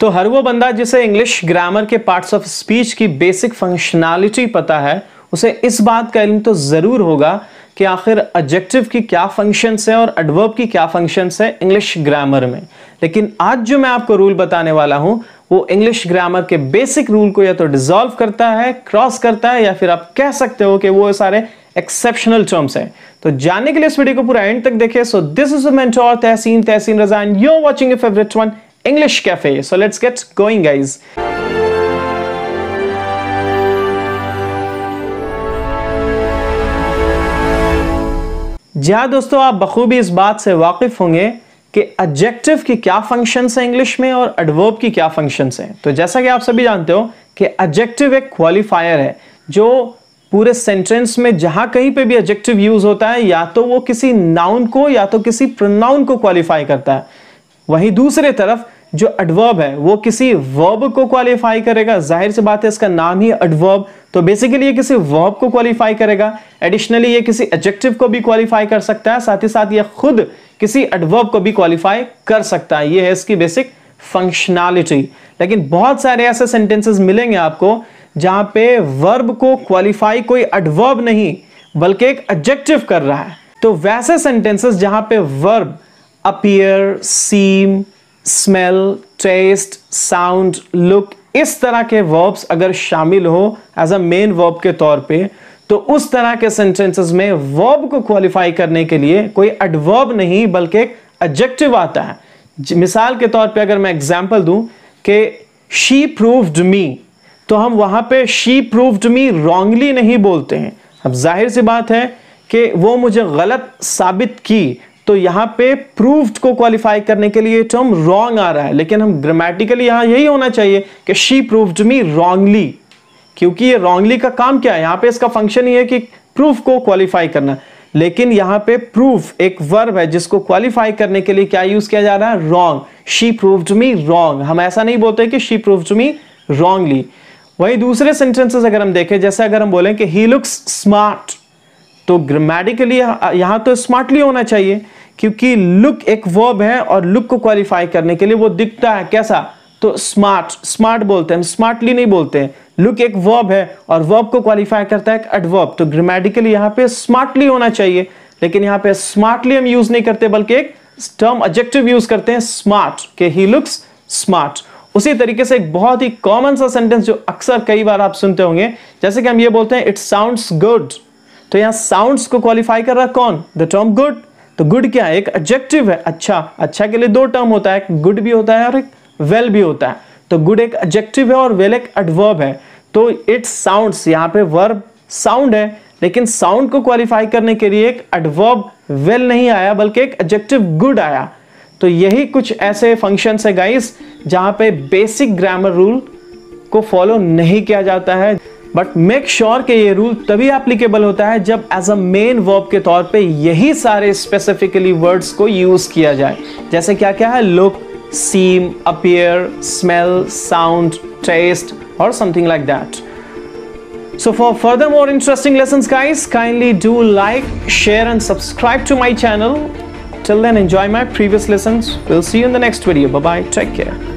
तो हर वो बंदा जिसे इंग्लिश ग्रामर के पार्ट्स ऑफ स्पीच की बेसिक फंक्शनैलिटी पता है उसे इस बात का इल्म तो ज़रूर होगा कि आखिर एडजेक्टिव की क्या फंक्शंस है और एडवर्ब की क्या फंक्शंस है इंग्लिश ग्रामर में लेकिन आज जो मैं आपको रूल बताने वाला हूँ वो इंग्लिश ग्रामर के बेसिक रूल को या तो डिजॉल्व करता है क्रॉस करता है या फिर आप कह सकते हो कि वो सारे एक्सेप्शनल टर्म्स हैं तो जानने के लिए इस वीडियो को पूरा एंड तक देखें so this is mentor Tahseen Tahseen रजान you watching one English cafe. So let's get going guys. जहाँ दोस्तों आप बखूबी इस बात से वाकिफ़ होंगे कि एडजेक्टिव की क्या फंक्शंस हैं इंग्लिश में और एडवर्ब की क्या फंक्शंस हैं तो जैसा कि आप सभी जानते हो कि एडजेक्टिव एक क्वालिफायर है जो पूरे सेंटेंस में जहां कहीं पे भी एडजेक्टिव यूज होता है या तो वो किसी नाउन को या तो किसी प्रोनाउन को क्वालिफाई करता है वहीं दूसरे तरफ जो एडवर्ब है वो किसी वर्ब को क्वालिफाई करेगा जाहिर सी बात है इसका नाम ही एडवर्ब तो बेसिकली ये किसी वर्ब को क्वालिफाई करेगा एडिशनली ये किसी एडजेक्टिव को भी क्वालिफाई कर सकता है साथ ही साथ ये खुद किसी एडवर्ब को भी क्वालिफाई कर सकता है ये है इसकी बेसिक फंक्शनैलिटी लेकिन बहुत सारे ऐसे सेंटेंसेस मिलेंगे आपको जहां पे वर्ब को क्वालिफाई कोई एडवर्ब नहीं बल्कि एक एडजेक्टिव कर रहा है तो वैसे सेंटेंसेस जहां पे verb appear seem smell taste sound look इस तरह के वर्ब्स अगर शामिल हो एज अ मेन वर्ब के तौर पे तो उस तरह के सेंटेंसेस में वर्ब को क्वालिफाई करने के लिए कोई एडवर्ब नहीं बल्कि एक एडजेक्टिव आता है मिसाल के तौर पे अगर मैं एग्जांपल दूं कि शी प्रूव्ड मी तो हम वहां पे शी प्रूव्ड मी रॉन्गली नहीं बोलते हैं अब जाहिर सी बात है कि वो मुझे गलत साबित की तो यहां पे प्रूव्ड को क्वालिफाई करने के लिए टर्म रॉन्ग आ रहा है लेकिन हम ग्रामेटिकली यहां यही होना चाहिए कि शी प्रूव्ड मी रॉन्गली क्योंकि ये रॉन्गली का काम क्या है यहां पे इसका फंक्शन ही है कि प्रूफ को क्वालिफाई करना लेकिन यहां पे प्रूफ एक वर्ब है जिसको क्वालिफाई करने के लिए क्या यूज किया जा रहा है wrong she proved me wrong हम ऐसा नहीं बोलते कि शी प्रूव्ड मी रॉन्गली वही दूसरे सेंटेंसेस अगर हम देखें जैसे अगर हम बोलें कि ही लुक्स स्मार्ट तो ग्रामेटिकली यहां तो स्मार्टली होना चाहिए क्योंकि लुक एक वर्ब है और लुक को क्वालिफाई करने के लिए वो दिखता है कैसा तो स्मार्ट स्मार्ट बोलते हैं स्मार्टली नहीं बोलते हैं लुक एक वर्ब है और वर्ब को क्वालिफाई करता है एक एडवर्ब तो ग्रामेटिकली यहां पे स्मार्टली होना चाहिए लेकिन यहां पे स्मार्टली हम यूज नहीं करते बल्कि एक टर्म एडजेक्टिव यूज करते हैं स्मार्ट के ही लुक्स स्मार्ट उसी तरीके से एक बहुत ही कॉमन सा सेंटेंस जो अक्सर कई बार आप सुनते होंगे जैसे कि हम ये बोलते हैं इट साउंड्स गुड तो यहां साउंड्स को क्वालिफाई कर रहा कौन द टर्म गुड तो गुड क्या है एक एडजेक्टिव है अच्छा अच्छा के लिए दो टर्म होता है गुड भी होता है और एक वेल well भी होता है तो गुड एक एडजेक्टिव है और वेल well एक एडवर्ब है तो इट्स साउंड्स यहाँ पे वर्ब साउंड है लेकिन साउंड को क्वालिफाई करने के लिए एक एडवर्ब वेल well नहीं आया बल्कि एक एडजेक्टिव गुड आया तो यही कुछ ऐसे फंक्शंस है गाइस जहां पे बेसिक ग्रामर रूल को फॉलो नहीं किया जाता है बट मेक श्योर के ये रूल तभी एप्लीकेबल होता है जब एज अ मेन वर्ब के तौर पे यही सारे स्पेसिफिकली वर्ड्स को यूज किया जाए जैसे क्या क्या है look seem appear smell sound taste और something like that so for furthermore interesting lesson guys kindly do like share and subscribe to my channel till then enjoy my previous lesson will see you in the next video bye take care